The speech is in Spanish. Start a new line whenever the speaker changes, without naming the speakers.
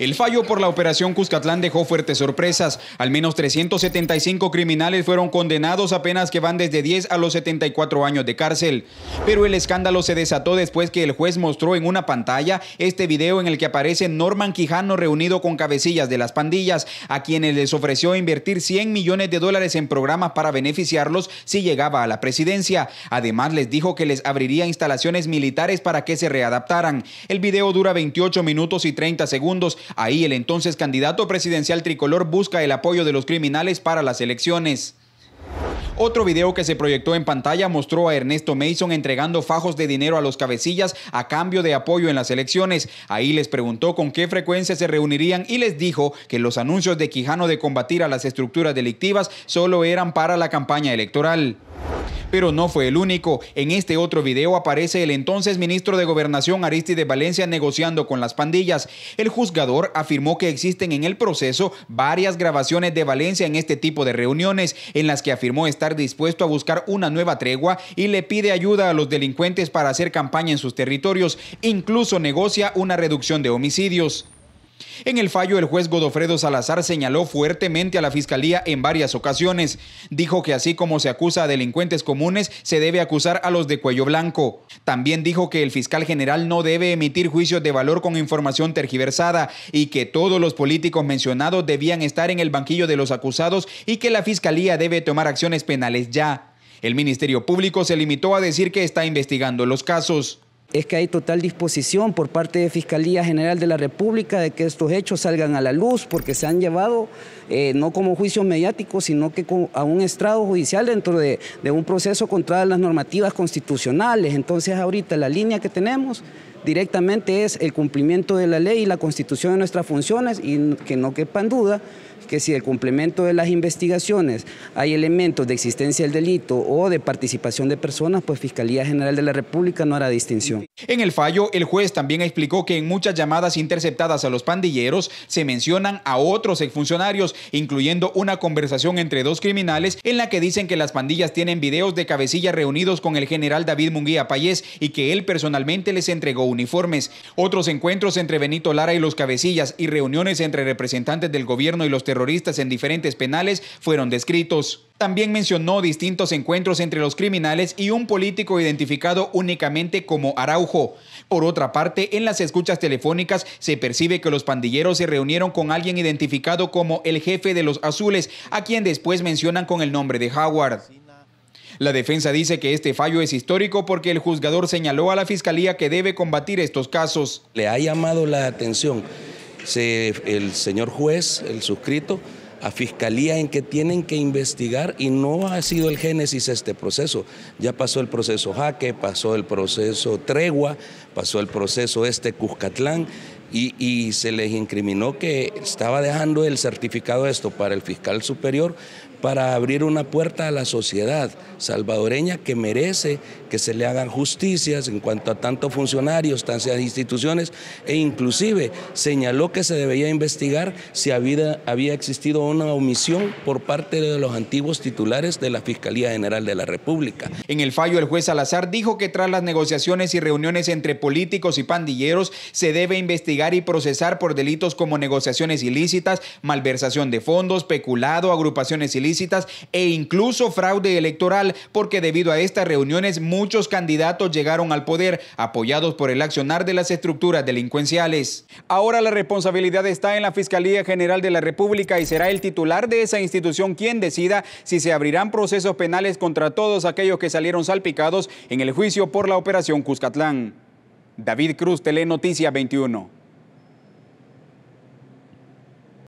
El fallo por la operación Cuscatlán dejó fuertes sorpresas. Al menos 375 criminales fueron condenados apenas que van desde 10 a los 74 años de cárcel. Pero el escándalo se desató después que el juez mostró en una pantalla este video en el que aparece Norman Quijano reunido con cabecillas de las pandillas, a quienes les ofreció invertir 100 millones de dólares en programas para beneficiarlos si llegaba a la presidencia. Además, les dijo que les abriría instalaciones militares para que se readaptaran. El video dura 28 minutos y 30 segundos Ahí el entonces candidato presidencial tricolor busca el apoyo de los criminales para las elecciones. Otro video que se proyectó en pantalla mostró a Ernesto Mason entregando fajos de dinero a los cabecillas a cambio de apoyo en las elecciones. Ahí les preguntó con qué frecuencia se reunirían y les dijo que los anuncios de Quijano de combatir a las estructuras delictivas solo eran para la campaña electoral. Pero no fue el único. En este otro video aparece el entonces ministro de Gobernación de Valencia negociando con las pandillas. El juzgador afirmó que existen en el proceso varias grabaciones de Valencia en este tipo de reuniones, en las que afirmó estar dispuesto a buscar una nueva tregua y le pide ayuda a los delincuentes para hacer campaña en sus territorios. Incluso negocia una reducción de homicidios. En el fallo, el juez Godofredo Salazar señaló fuertemente a la Fiscalía en varias ocasiones. Dijo que así como se acusa a delincuentes comunes, se debe acusar a los de cuello blanco. También dijo que el fiscal general no debe emitir juicios de valor con información tergiversada y que todos los políticos mencionados debían estar en el banquillo de los acusados y que la Fiscalía debe tomar acciones penales ya. El Ministerio
Público se limitó a decir que está investigando los casos es que hay total disposición por parte de Fiscalía General de la República de que estos hechos salgan a la luz, porque se han llevado eh, no como juicios mediáticos, sino que a un estrado judicial dentro de, de un proceso contra las normativas constitucionales. Entonces ahorita la línea que tenemos directamente es el cumplimiento de la ley y la constitución de nuestras funciones y que no quepan duda que si el cumplimiento de las investigaciones hay elementos de existencia del delito o de participación de personas, pues Fiscalía General de la República no hará distinción.
En el fallo, el juez también explicó que en muchas llamadas interceptadas a los pandilleros se mencionan a otros exfuncionarios, incluyendo una conversación entre dos criminales en la que dicen que las pandillas tienen videos de cabecillas reunidos con el general David Munguía Payés y que él personalmente les entregó uniformes, otros encuentros entre Benito Lara y los cabecillas y reuniones entre representantes del gobierno y los terroristas en diferentes penales fueron descritos. También mencionó distintos encuentros entre los criminales y un político identificado únicamente como Araujo. Por otra parte, en las escuchas telefónicas se percibe que los pandilleros se reunieron con alguien identificado como el jefe de los azules, a quien después mencionan con el nombre de Howard. La defensa dice que este fallo es histórico porque el juzgador señaló a la Fiscalía que debe combatir estos casos.
Le ha llamado la atención el señor juez, el suscrito, a fiscalía en que tienen que investigar y no ha sido el génesis este proceso. Ya pasó el proceso Jaque, pasó el proceso Tregua, pasó el proceso este Cuscatlán y, y se les incriminó que estaba dejando el certificado de esto para el fiscal superior para abrir una puerta a la sociedad salvadoreña que merece que se le hagan justicias en cuanto a tantos funcionarios, tantas instituciones, e inclusive señaló que se debía investigar si había, había existido una omisión por parte de los antiguos titulares de la Fiscalía General de la República.
En el fallo, el juez Salazar dijo que tras las negociaciones y reuniones entre políticos y pandilleros, se debe investigar y procesar por delitos como negociaciones ilícitas, malversación de fondos, peculado, agrupaciones ilícitas, e incluso fraude electoral, porque debido a estas reuniones muchos candidatos llegaron al poder apoyados por el accionar de las estructuras delincuenciales. Ahora la responsabilidad está en la Fiscalía General de la República y será el titular de esa institución quien decida si se abrirán procesos penales contra todos aquellos que salieron salpicados en el juicio por la operación Cuscatlán. David Cruz, Telenoticia 21.